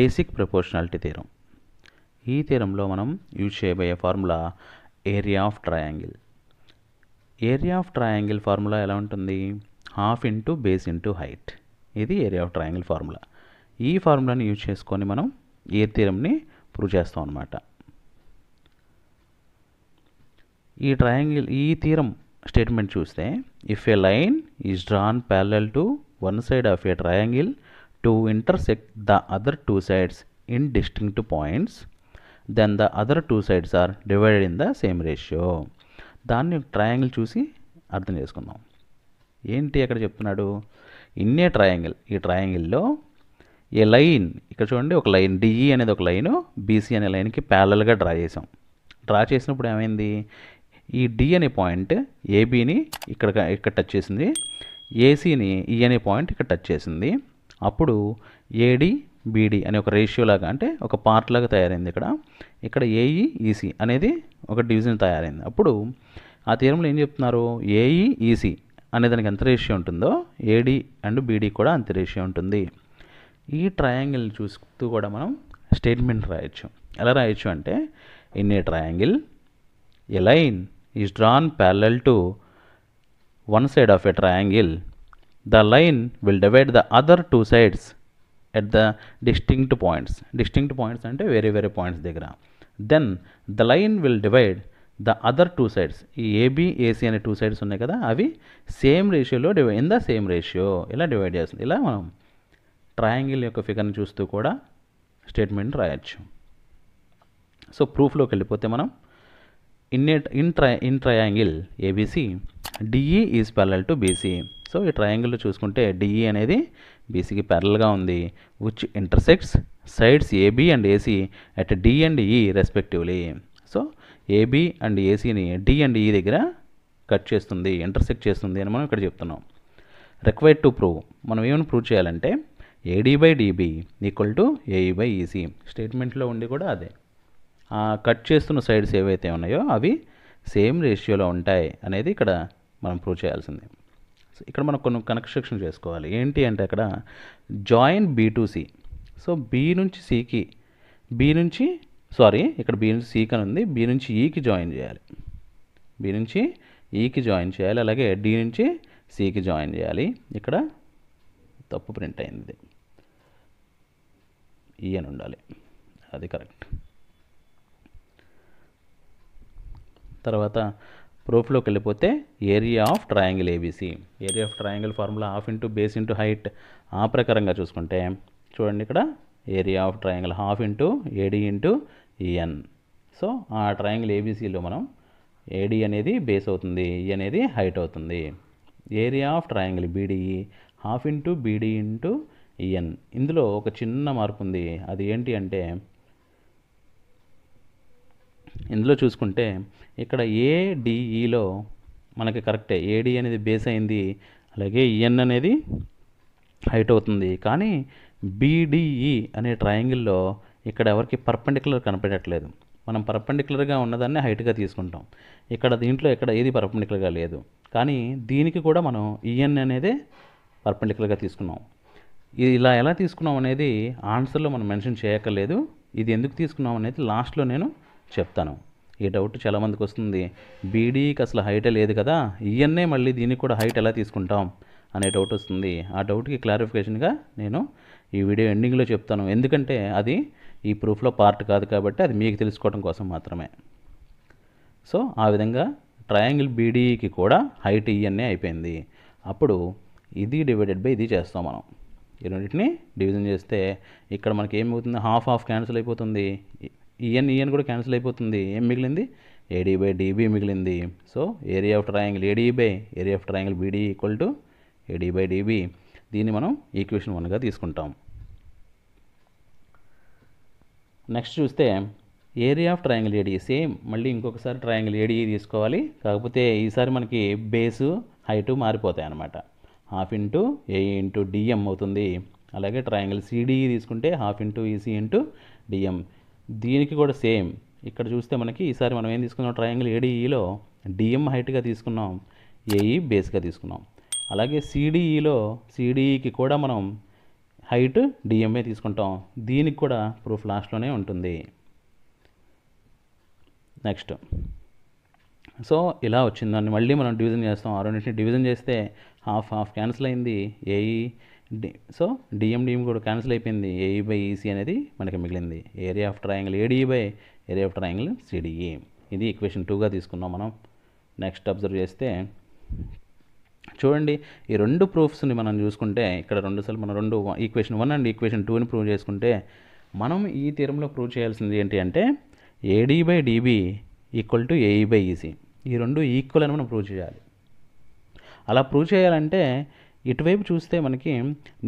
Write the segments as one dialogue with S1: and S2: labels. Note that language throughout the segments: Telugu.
S1: బేసిక్ ప్రపోర్షనాలిటీ తీరం ఈ తీరంలో మనం యూజ్ చేయబోయే formula area of triangle area of triangle formula ఎలా ఉంటుంది half into base into height ఇది ఏరియా ఆఫ్ ట్రయాంగిల్ ఫార్ములా ఈ ఫార్ములాని యూజ్ చేసుకొని మనం ఏ తీరంని ప్రూవ్ చేస్తాం అనమాట ఈ ట్రయాంగిల్ ఈ తీరం స్టేట్మెంట్ చూస్తే if a line is drawn parallel to one side of a triangle to intersect the other two sides in distinct points then the other two sides are divided in the same ratio దాన్ని ట్రయాంగిల్ చూసి అర్థం చేసుకుందాం ఏంటి అక్కడ చెప్తున్నాడు ఇన్నే ట్రయాంగిల్ ఈ ట్రయాంగిల్లో ఏ లైన్ ఇక్కడ చూడండి ఒక లైన్ డిఈ అనేది ఒక లైను బీసీ అనే లైన్కి ప్యాలల్గా డ్రా చేసాం డ్రా చేసినప్పుడు ఏమైంది ఈ డి అనే పాయింట్ ఏబీని ఇక్కడ ఇక్కడ టచ్ చేసింది ఏసీని ఈ e అనే పాయింట్ ఇక్కడ టచ్ చేసింది అప్పుడు ఏడి బీడి అనే ఒక రేషియో లాగా అంటే ఒక పార్ట్ లాగా తయారైంది ఇక్కడ ఇక్కడ ఏఈ ఈసీ e, e, అనేది ఒక డివిజన్ తయారైంది అప్పుడు ఆ తీరంలో ఏం చెప్తున్నారు ఏఈ ఈసీ e, అనే దానికి ఎంత రేషియో ఉంటుందో ఏడి అండ్ బీడి కూడా అంత రేషియో ఉంటుంది ఈ ట్రయాంగిల్ని చూస్తూ కూడా మనం స్టేట్మెంట్ రాయొచ్చు ఎలా రాయొచ్చు అంటే in a triangle a line is drawn parallel to one side of a triangle the line will divide the other two sides at the distinct points Distinct points అంటే వేరే వేరే పాయింట్స్ దగ్గర then the line will divide the other two sides ఈ ఏబి ఏసీ అనే టూ సైడ్స్ ఉన్నాయి కదా అవి సేమ్ రేషియోలో divide in the same ratio ఇలా డివైడ్ చేస్తుంది ఇలా మనం ట్రయాంగిల్ యొక్క ఫిగర్ని చూస్తూ కూడా స్టేట్మెంట్ రాయొచ్చు సో ప్రూఫ్లోకి వెళ్ళిపోతే మనం in in try in triangle ABC DE is parallel to BC so ఈ ట్రయాంగిల్లో చూసుకుంటే డిఈ అనేది బీసీకి ప్యారల్గా ఉంది which intersects sides AB and AC at D and E respectively so AB and ఏసీని డి అండ్ ఈ దగ్గర కట్ చేస్తుంది ఇంటర్సెక్ట్ చేస్తుంది అని మనం ఇక్కడ చెప్తున్నాం రిక్వైర్ టు ప్రూవ్ మనం ఏమైనా ప్రూవ్ చేయాలంటే AD by DB equal to AE by EC స్టేట్మెంట్లో ఉండి కూడా అదే కట్ చేస్తున్న సైడ్స్ ఏవైతే ఉన్నాయో అవి సేమ్ రేషియోలో ఉంటాయి అనేది ఇక్కడ మనం ప్రూవ్ చేయాల్సిందే ఇక్కడ మనం కొన్ని కన్స్ట్రక్షన్ చేసుకోవాలి ఏంటి అంటే అక్కడ join B to C so B నుంచి సికి బీ నుంచి సారీ ఇక్కడ బీ నుంచి సికి అని ఉంది బీ నుంచి ఈకి e జాయిన్ చేయాలి బీ నుంచి ఈకి e జాయిన్ చేయాలి అలాగే డి నుంచి సికి జాయిన్ చేయాలి ఇక్కడ తప్పు ప్రింట్ అయింది ఈ e అని ఉండాలి అది కరెక్ట్ తర్వాత ప్రూఫ్లోకి వెళ్ళిపోతే area of triangle ABC area of triangle formula half into base into height ఆ ప్రకారంగా చూసుకుంటే చూడండి ఇక్కడ area of triangle half into AD into EN so ఆ ట్రయాంగిల్ ఏబీసీలో మనం ఏడీ అనేది బేస్ అవుతుంది ఈ అనేది హైట్ అవుతుంది area of triangle BDE half into BD into EN ఇందులో ఒక చిన్న మార్పు ఉంది అది ఏంటి అంటే ఇందులో చూసుకుంటే ఇక్కడ ఏడిఈలో e మనకి కరెక్టే ఏడి అనేది బేస్ అయింది అలాగే ఈఎన్ e, అనేది హైట్ అవుతుంది కానీ బీడిఈ e అనే ట్రయాంగిల్లో ఇక్కడ ఎవరికి పర్పెండిక్యులర్ కనపడట్లేదు మనం పర్పెండిక్యులర్గా ఉన్నదాన్ని హైట్గా తీసుకుంటాం ఇక్కడ దీంట్లో ఇక్కడ ఏది పర్పెండిక్యులర్గా లేదు కానీ దీనికి కూడా మనం ఈఎన్ అనేది పర్పెండిక్యులర్గా తీసుకున్నాం ఇది ఇలా ఎలా తీసుకున్నాం అనేది ఆన్సర్లో మనం మెన్షన్ చేయక్కర్లేదు ఇది ఎందుకు తీసుకున్నాం అనేది లాస్ట్లో నేను చెప్తాను ఈ డౌట్ చాలామందికి వస్తుంది బీడీకి అసలు హైట్ లేదు కదా ఈఎన్ఏ మళ్ళీ దీనికి కూడా హైట్ ఎలా తీసుకుంటాం అనే డౌట్ వస్తుంది ఆ డౌట్కి క్లారిఫికేషన్గా నేను ఈ వీడియో ఎండింగ్లో చెప్తాను ఎందుకంటే అది ఈ ప్రూఫ్లో పార్ట్ కాదు కాబట్టి అది మీకు తెలుసుకోవడం కోసం మాత్రమే సో ఆ విధంగా ట్రయాంగిల్ బీడీకి కూడా హైట్ ఈఎన్ఏ అయిపోయింది అప్పుడు ఇది డివైడెడ్ బై ఇది చేస్తాం మనం ఈ రెండింటిని డివిజన్ చేస్తే ఇక్కడ మనకి ఏమవుతుంది హాఫ్ హాఫ్ క్యాన్సిల్ అయిపోతుంది ఈఎన్ ఈఎన్ కూడా క్యాన్సిల్ అయిపోతుంది ఏం మిగిలింది ఏడీ బై డీబీ మిగిలింది so area of triangle AD by area of triangle BD equal to AD by DB దీన్ని మనం ఈక్వేషన్ వన్గా తీసుకుంటాం నెక్స్ట్ చూస్తే area of triangle AD same మళ్ళీ ఇంకొకసారి ట్రయాంగిల్ ఏడీ తీసుకోవాలి కాకపోతే ఈసారి మనకి బేసు హైటు మారిపోతాయి అన్నమాట half into A into DM అవుతుంది అలాగే ట్రయాంగిల్ సిడిఈ తీసుకుంటే half into EC into DM దీనికి కూడా సేమ్ ఇక్కడ చూస్తే మనకి ఈసారి మనం ఏం తీసుకున్నాం ట్రయాంగిల్ ఏడీఈలో డిఎం హైట్గా తీసుకున్నాం ఏఈ బేస్గా e తీసుకున్నాం అలాగే సిడిఈలో e సిడిఈకి e కూడా మనం హైట్ డిఎంఏ తీసుకుంటాం దీనికి కూడా ప్రూఫ్ లాస్ట్లోనే ఉంటుంది నెక్స్ట్ సో ఇలా వచ్చింది దాన్ని మళ్ళీ మనం డివిజన్ చేస్తాం ఆ రెండింటిని డివిజన్ చేస్తే హాఫ్ హాఫ్ క్యాన్సిల్ అయింది ఏఈ సో డిఎండిఎం కూడా క్యాన్సిల్ అయిపోయింది ఏఈ బై ఈసీ అనేది మనకి మిగిలింది area of triangle ADE by area of triangle CDE ఇది ఈక్వేషన్ టూగా తీసుకున్నాం మనం నెక్స్ట్ అబ్జర్వ్ చేస్తే చూడండి ఈ రెండు ప్రూఫ్స్ని మనం చూసుకుంటే ఇక్కడ రెండుసార్లు మనం రెండు ఈక్వేషన్ వన్ అండ్ ఈక్వేషన్ టూని ప్రూవ్ చేసుకుంటే మనం ఈ తీరంలో ప్రూవ్ చేయాల్సింది ఏంటి అంటే AD by DB equal to AE by EC ఈ రెండు ఈక్వల్ అని మనం ప్రూవ్ చేయాలి అలా ప్రూవ్ చేయాలంటే ఇటువైపు చూస్తే మనకి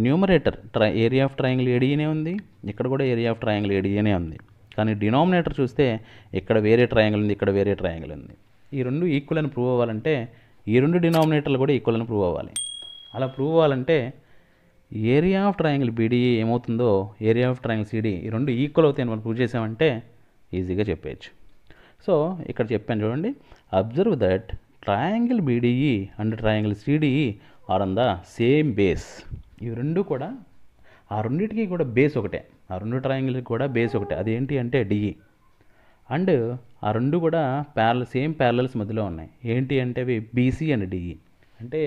S1: numerator try area of triangle ఏడియనే ఉంది ఇక్కడ కూడా ఏరియా ఆఫ్ ట్రయాంగిల్ ఏడియనే ఉంది కానీ డినామినేటర్ చూస్తే ఇక్కడ వేరే ట్రయాంగిల్ ఉంది ఇక్కడ వేరే ట్రయాంగిల్ ఉంది ఈ రెండు ఈక్వల్ అని ప్రూవ్ అవ్వాలంటే ఈ రెండు డినామినేటర్లు కూడా ఈక్వల్ అని ప్రూవ్ అవ్వాలి అలా ప్రూవ్ అవ్వాలంటే ఏరియా ఆఫ్ ట్రయాంగిల్ బీడీ ఏమవుతుందో ఏరియా ఆఫ్ ట్రయాంగిల్ సిడి ఈ రెండు ఈక్వల్ అవుతాయని మనం ప్రూవ్ చేసామంటే ఈజీగా చెప్పేయచ్చు సో ఇక్కడ చెప్పాను చూడండి observe that triangle BDE and triangle CDE are on the same base ఇవి రెండు కూడా ఆ రెండింటికి కూడా బేస్ ఒకటే ఆ రెండు ట్రయాంగిల్కి కూడా బేస్ ఒకటే అదేంటి అంటే డిఈ అండ్ ఆ రెండు కూడా ప్యారల సేమ్ ప్యారలల్స్ మధ్యలో ఉన్నాయి ఏంటి అంటే అవి బీసీ అండ్ డిఈ అంటే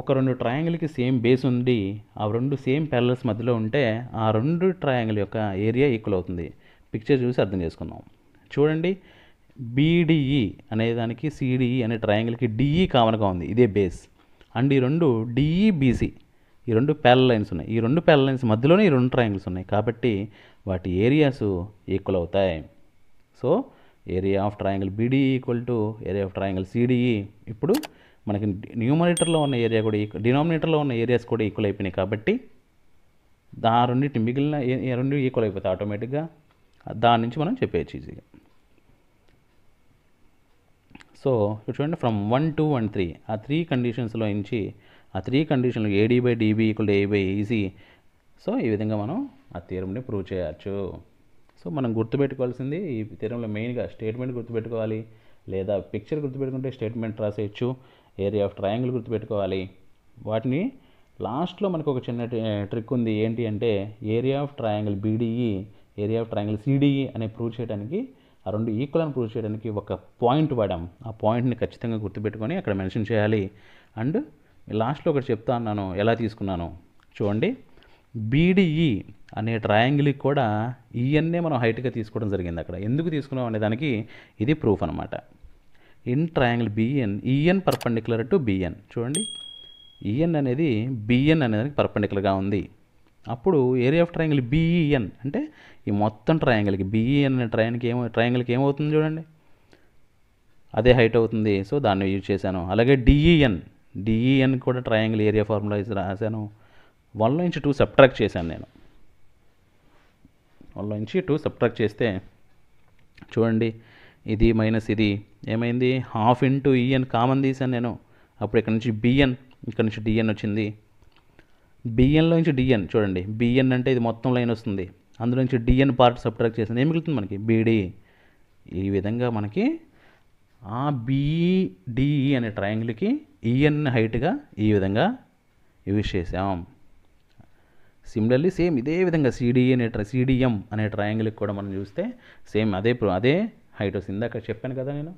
S1: ఒక రెండు ట్రయాంగిల్కి సేమ్ బేస్ ఉండి ఆ రెండు సేమ్ ప్యారలల్స్ మధ్యలో ఉంటే ఆ రెండు ట్రయాంగిల్ యొక్క ఏరియా ఈక్వల్ అవుతుంది పిక్చర్ చూసి అర్థం చేసుకుందాం చూడండి బీడిఈ e e అనే దానికి సిడిఈ అనే ట్రయాంగిల్కి డిఈ కామన్గా ఉంది ఇదే బేస్ అండ్ ఈ రెండు డిఈబీసీ e ఈ రెండు ప్యాల లైన్స్ ఉన్నాయి ఈ రెండు ప్యాల లైన్స్ మధ్యలోనే ఈ రెండు ట్రయాంగిల్స్ ఉన్నాయి కాబట్టి వాటి ఏరియాస్ ఈక్వల్ అవుతాయి so area of triangle BD equal to area of triangle CDE ఇప్పుడు మనకి న్యూమరేటర్లో ఉన్న ఏరియా కూడా ఈక్వల్ డినామినేటర్లో ఉన్న ఏరియాస్ కూడా ఈక్వల్ అయిపోయినాయి కాబట్టి ఆ రెండింటి మిగిలిన రెండు ఈక్వల్ అయిపోతాయి ఆటోమేటిక్గా దాని నుంచి మనం చెప్పేయచ్చు ఈజీగా సో ఇప్పుడు చూడండి from one two one three ఆ త్రీ కండిషన్స్లో నుంచి ఆ త్రీ కండిషన్లు AD by DB equal A by EC so ఈ విధంగా మనం ఆ తీరంని ప్రూవ్ చేయవచ్చు సో మనం గుర్తుపెట్టుకోవాల్సింది ఈ తీరంలో మెయిన్గా స్టేట్మెంట్ గుర్తుపెట్టుకోవాలి లేదా పిక్చర్ గుర్తుపెట్టుకుంటే స్టేట్మెంట్ రాసేయచ్చు ఏరియా ఆఫ్ ట్రయాంగిల్ గుర్తుపెట్టుకోవాలి వాటిని లాస్ట్లో మనకు ఒక చిన్న ట్రిక్ ఉంది ఏంటి అంటే area of triangle BDE area of triangle CDE అనే ప్రూవ్ చేయడానికి ఆ రెండు ఈక్వల్ అని ప్రూవ్ చేయడానికి ఒక పాయింట్ వాడాం ఆ పాయింట్ని ఖచ్చితంగా గుర్తుపెట్టుకొని అక్కడ మెన్షన్ చేయాలి అండ్ లాస్ట్లో ఒకటి చెప్తా అన్నాను ఎలా తీసుకున్నాను చూడండి బీడీఈ e అనే ట్రయాంగిల్కి కూడా ఈఎన్ఏ e మనం హైట్గా తీసుకోవడం జరిగింది అక్కడ ఎందుకు తీసుకున్నాం అనే దానికి ఇది ప్రూఫ్ అనమాట in triangle BN EN perpendicular to BN చూడండి ఈఎన్ e అనేది బిఎన్ అనేదానికి పర్పెండిక్యులర్గా ఉంది అప్పుడు ఏరియా ఆఫ్ ట్రయాంగిల్ బీఈఎన్ అంటే ఈ మొత్తం ట్రయాంగిల్కి బీఈఎన్ అనే ట్రయాంగిల్కి ఏమో ట్రయాంగిల్కి ఏమవుతుంది చూడండి అదే హైట్ అవుతుంది సో దాన్ని యూజ్ చేశాను అలాగే డిఈఎన్ డిఈఎన్ కూడా ట్రయాంగిల్ ఏరియా ఫార్ములా రాశాను వన్ నుంచి టూ సబ్ట్రాక్ట్ చేశాను నేను వన్లో నుంచి టూ సబ్ట్రాక్ట్ చేస్తే చూడండి ఇది మైనస్ ఇది ఏమైంది హాఫ్ ఇంటూ ఈఎన్ కామన్ తీశాను నేను అప్పుడు ఇక్కడ నుంచి బిఎన్ ఇక్కడ నుంచి డిఎన్ వచ్చింది బిఎన్లో నుంచి డిఎన్ చూడండి బిఎన్ అంటే ఇది మొత్తం లైన్ వస్తుంది అందులో నుంచి డిఎన్ పార్ట్ సబ్ట్రాక్ట్ చేసింది ఏం మిగులుతుంది మనకి బీడీ ఈ విధంగా మనకి ఆ బీడిఈ e అనే ట్రయాంగిల్కి ఈఎన్ హైట్గా ఈ విధంగా యూజ్ చేసాం సిమిలర్లీ సేమ్ ఇదే విధంగా సిడిఈ e అనే ట్ర సిడిఎం అనే ట్రయాంగిల్కి కూడా మనం చూస్తే సేమ్ అదే అదే హైట్ వస్తుంది అక్కడ చెప్పాను కదా నేను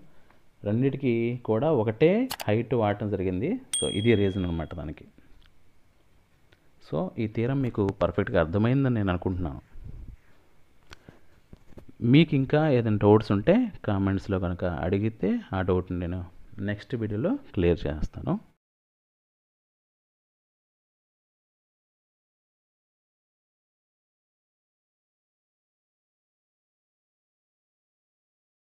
S1: రెండింటికి కూడా ఒకటే హైట్ వాడటం జరిగింది సో ఇది రీజన్ అనమాట దానికి సో ఈ తీరం మీకు పర్ఫెక్ట్గా అర్థమైందని నేను అనుకుంటున్నాను మీకు ఇంకా ఏదైనా డౌట్స్ ఉంటే కామెంట్స్లో కనుక అడిగితే ఆ డౌట్ నేను నెక్స్ట్ వీడియోలో క్లియర్ చేస్తాను